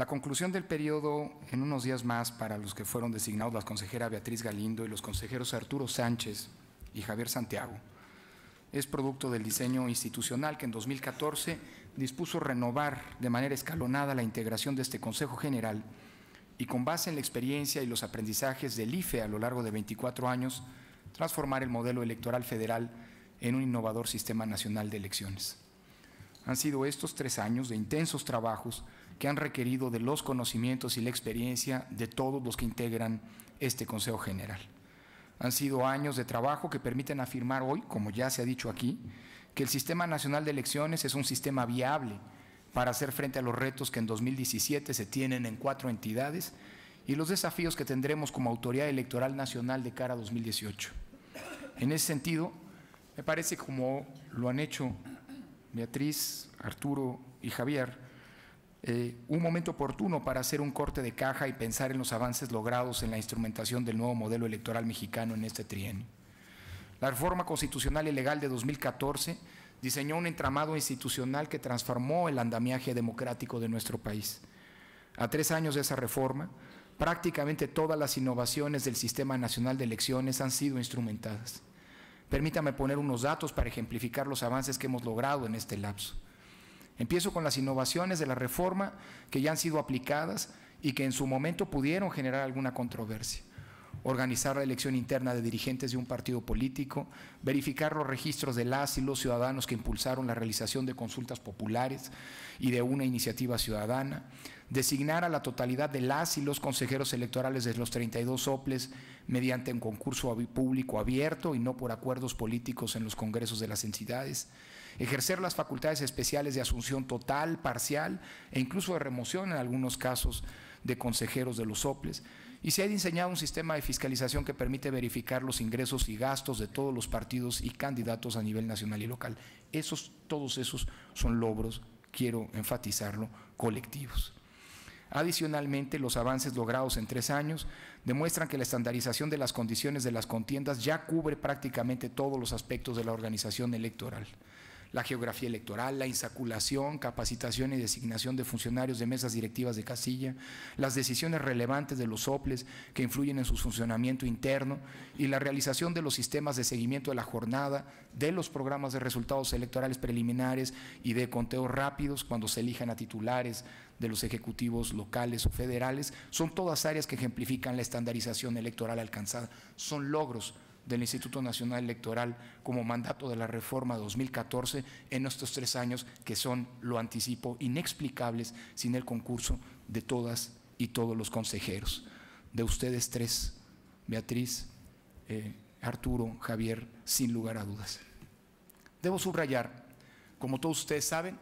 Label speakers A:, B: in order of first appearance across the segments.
A: La conclusión del periodo en unos días más para los que fueron designados la consejera Beatriz Galindo y los consejeros Arturo Sánchez y Javier Santiago es producto del diseño institucional que en 2014 dispuso renovar de manera escalonada la integración de este Consejo General y con base en la experiencia y los aprendizajes del IFE a lo largo de 24 años, transformar el modelo electoral federal en un innovador sistema nacional de elecciones han sido estos tres años de intensos trabajos que han requerido de los conocimientos y la experiencia de todos los que integran este Consejo General. Han sido años de trabajo que permiten afirmar hoy, como ya se ha dicho aquí, que el Sistema Nacional de Elecciones es un sistema viable para hacer frente a los retos que en 2017 se tienen en cuatro entidades y los desafíos que tendremos como Autoridad Electoral Nacional de cara a 2018. En ese sentido, me parece como lo han hecho Beatriz, Arturo y Javier, eh, un momento oportuno para hacer un corte de caja y pensar en los avances logrados en la instrumentación del nuevo modelo electoral mexicano en este trienio. La reforma constitucional y legal de 2014 diseñó un entramado institucional que transformó el andamiaje democrático de nuestro país. A tres años de esa reforma, prácticamente todas las innovaciones del Sistema Nacional de Elecciones han sido instrumentadas. Permítame poner unos datos para ejemplificar los avances que hemos logrado en este lapso. Empiezo con las innovaciones de la reforma que ya han sido aplicadas y que en su momento pudieron generar alguna controversia. Organizar la elección interna de dirigentes de un partido político, verificar los registros de las y los ciudadanos que impulsaron la realización de consultas populares y de una iniciativa ciudadana, designar a la totalidad de las y los consejeros electorales de los 32 soples mediante un concurso público abierto y no por acuerdos políticos en los congresos de las entidades, ejercer las facultades especiales de asunción total, parcial e incluso de remoción en algunos casos de consejeros de los soples, y se ha diseñado un sistema de fiscalización que permite verificar los ingresos y gastos de todos los partidos y candidatos a nivel nacional y local. Esos, todos esos son logros, quiero enfatizarlo, colectivos. Adicionalmente, los avances logrados en tres años demuestran que la estandarización de las condiciones de las contiendas ya cubre prácticamente todos los aspectos de la organización electoral la geografía electoral, la insaculación, capacitación y designación de funcionarios de mesas directivas de casilla, las decisiones relevantes de los soples que influyen en su funcionamiento interno y la realización de los sistemas de seguimiento de la jornada, de los programas de resultados electorales preliminares y de conteos rápidos cuando se elijan a titulares de los ejecutivos locales o federales, son todas áreas que ejemplifican la estandarización electoral alcanzada, son logros del Instituto Nacional Electoral como mandato de la reforma 2014 en estos tres años que son, lo anticipo, inexplicables sin el concurso de todas y todos los consejeros. De ustedes tres, Beatriz, eh, Arturo, Javier, sin lugar a dudas. Debo subrayar, como todos ustedes saben,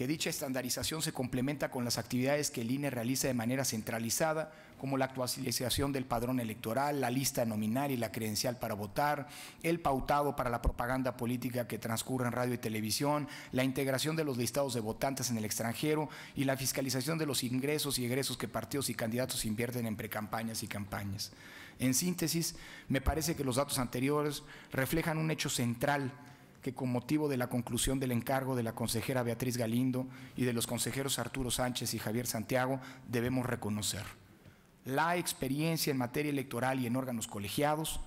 A: que dicha estandarización se complementa con las actividades que el INE realiza de manera centralizada, como la actualización del padrón electoral, la lista nominal y la credencial para votar, el pautado para la propaganda política que transcurre en radio y televisión, la integración de los listados de votantes en el extranjero y la fiscalización de los ingresos y egresos que partidos y candidatos invierten en precampañas y campañas. En síntesis, me parece que los datos anteriores reflejan un hecho central que con motivo de la conclusión del encargo de la consejera Beatriz Galindo y de los consejeros Arturo Sánchez y Javier Santiago debemos reconocer. La experiencia en materia electoral y en órganos colegiados,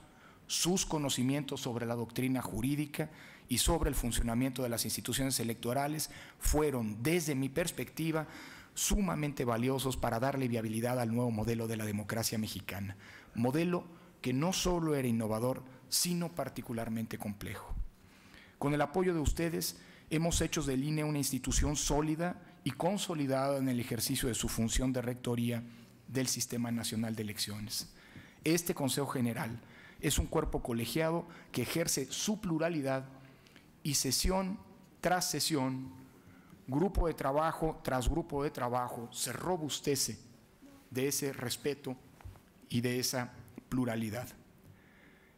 A: sus conocimientos sobre la doctrina jurídica y sobre el funcionamiento de las instituciones electorales fueron, desde mi perspectiva, sumamente valiosos para darle viabilidad al nuevo modelo de la democracia mexicana, modelo que no solo era innovador, sino particularmente complejo. Con el apoyo de ustedes, hemos hecho de línea una institución sólida y consolidada en el ejercicio de su función de rectoría del Sistema Nacional de Elecciones. Este Consejo General es un cuerpo colegiado que ejerce su pluralidad y sesión tras sesión, grupo de trabajo tras grupo de trabajo, se robustece de ese respeto y de esa pluralidad.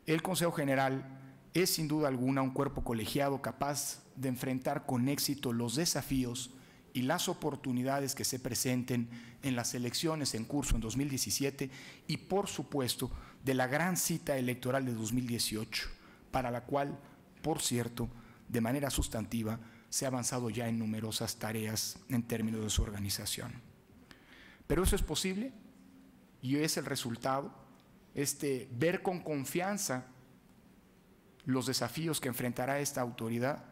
A: El Consejo General es sin duda alguna un cuerpo colegiado capaz de enfrentar con éxito los desafíos y las oportunidades que se presenten en las elecciones en curso en 2017 y, por supuesto, de la gran cita electoral de 2018, para la cual, por cierto, de manera sustantiva, se ha avanzado ya en numerosas tareas en términos de su organización. Pero eso es posible y es el resultado, este ver con confianza los desafíos que enfrentará esta autoridad,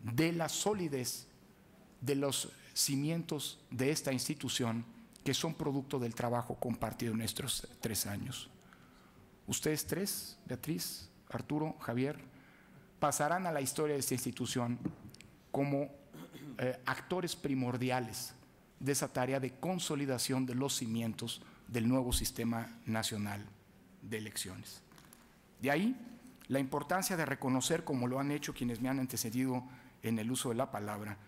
A: de la solidez de los cimientos de esta institución que son producto del trabajo compartido en estos tres años. Ustedes tres, Beatriz, Arturo, Javier, pasarán a la historia de esta institución como eh, actores primordiales de esa tarea de consolidación de los cimientos del nuevo sistema nacional de elecciones. De ahí la importancia de reconocer, como lo han hecho quienes me han antecedido en el uso de la palabra,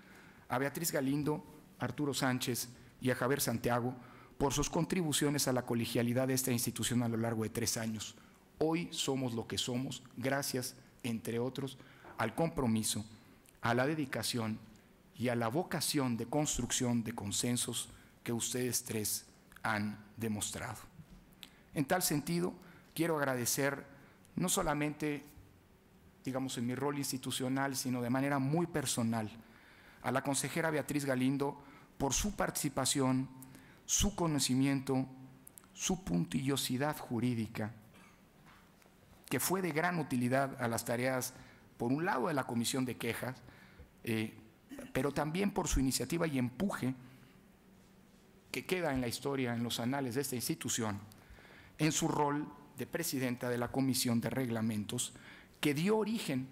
A: a Beatriz Galindo, Arturo Sánchez y a Javier Santiago por sus contribuciones a la colegialidad de esta institución a lo largo de tres años. Hoy somos lo que somos gracias, entre otros, al compromiso, a la dedicación y a la vocación de construcción de consensos que ustedes tres han demostrado. En tal sentido, quiero agradecer no solamente, digamos, en mi rol institucional, sino de manera muy personal, a la consejera Beatriz Galindo por su participación, su conocimiento, su puntillosidad jurídica, que fue de gran utilidad a las tareas, por un lado, de la comisión de quejas, eh, pero también por su iniciativa y empuje que queda en la historia, en los anales de esta institución, en su rol de presidenta de la Comisión de Reglamentos que dio origen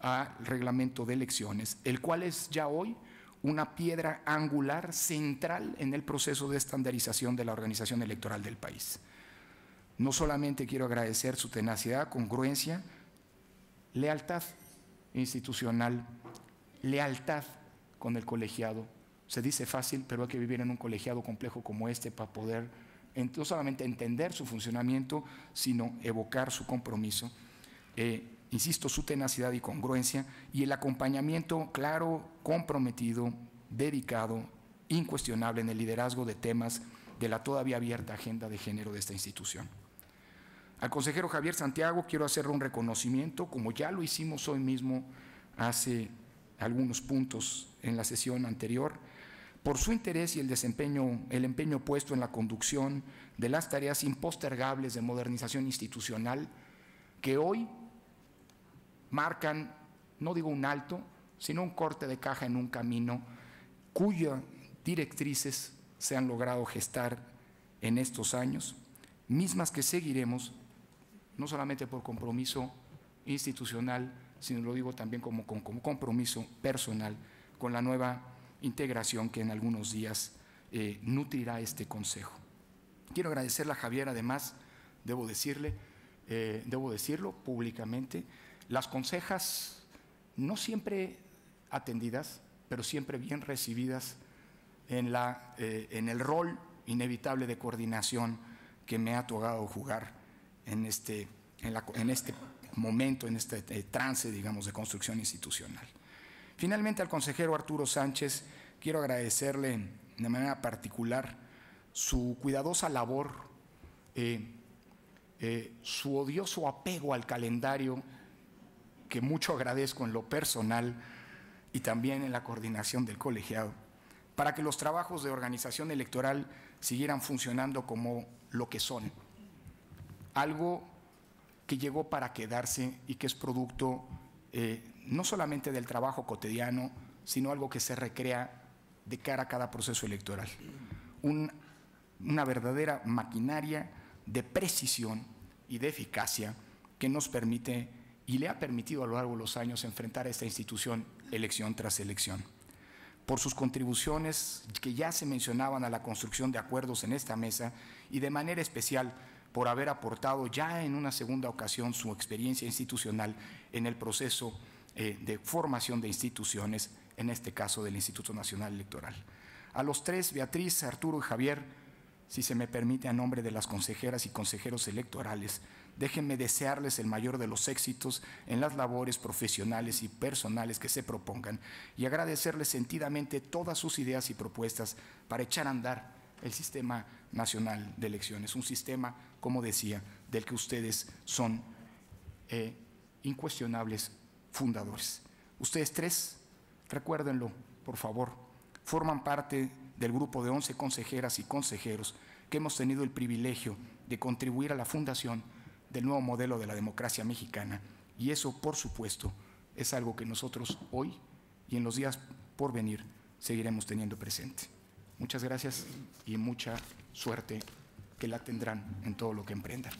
A: al reglamento de elecciones, el cual es ya hoy una piedra angular central en el proceso de estandarización de la organización electoral del país. No solamente quiero agradecer su tenacidad, congruencia, lealtad institucional, lealtad con el colegiado. Se dice fácil, pero hay que vivir en un colegiado complejo como este para poder no solamente entender su funcionamiento, sino evocar su compromiso. Eh, insisto, su tenacidad y congruencia y el acompañamiento claro, comprometido, dedicado, incuestionable en el liderazgo de temas de la todavía abierta agenda de género de esta institución. Al consejero Javier Santiago quiero hacerle un reconocimiento, como ya lo hicimos hoy mismo hace algunos puntos en la sesión anterior, por su interés y el desempeño, el empeño puesto en la conducción de las tareas impostergables de modernización institucional que hoy marcan, no digo un alto, sino un corte de caja en un camino cuyas directrices se han logrado gestar en estos años, mismas que seguiremos, no solamente por compromiso institucional, sino lo digo también como, como compromiso personal con la nueva integración que en algunos días eh, nutrirá este consejo. Quiero agradecerle a Javier, además, debo decirle, eh, debo decirlo públicamente, las consejas no siempre atendidas, pero siempre bien recibidas eh, en, el rol inevitable de coordinación que me ha tocado jugar en este, en este momento, en este trance, digamos, de construcción institucional. Finalmente al consejero Arturo Sánchez quiero agradecerle de manera particular su cuidadosa labor, eh, eh, su odioso apego al calendario, que mucho agradezco en lo personal y también en la coordinación del colegiado, para que los trabajos de organización electoral siguieran funcionando como lo que son, algo que llegó para quedarse y que es producto eh, no solamente del trabajo cotidiano, sino algo que se recrea de cara a cada proceso electoral. una verdadera maquinaria de precisión y de eficacia que nos permite y le ha permitido a lo largo de los años enfrentar a esta institución elección tras elección. Por sus contribuciones que ya se mencionaban a la construcción de acuerdos en esta mesa y de manera especial por haber aportado ya en una segunda ocasión su experiencia institucional en el proceso eh, de formación de instituciones, en este caso del Instituto Nacional Electoral. A los tres, Beatriz, Arturo y Javier, si se me permite, a nombre de las consejeras y consejeros electorales, déjenme desearles el mayor de los éxitos en las labores profesionales y personales que se propongan y agradecerles sentidamente todas sus ideas y propuestas para echar a andar el Sistema Nacional de Elecciones, un sistema, como decía, del que ustedes son eh, incuestionables fundadores. Ustedes tres, recuérdenlo, por favor, forman parte del grupo de 11 consejeras y consejeros que hemos tenido el privilegio de contribuir a la fundación del nuevo modelo de la democracia mexicana. Y eso, por supuesto, es algo que nosotros hoy y en los días por venir seguiremos teniendo presente. Muchas gracias y mucha suerte que la tendrán en todo lo que emprendan.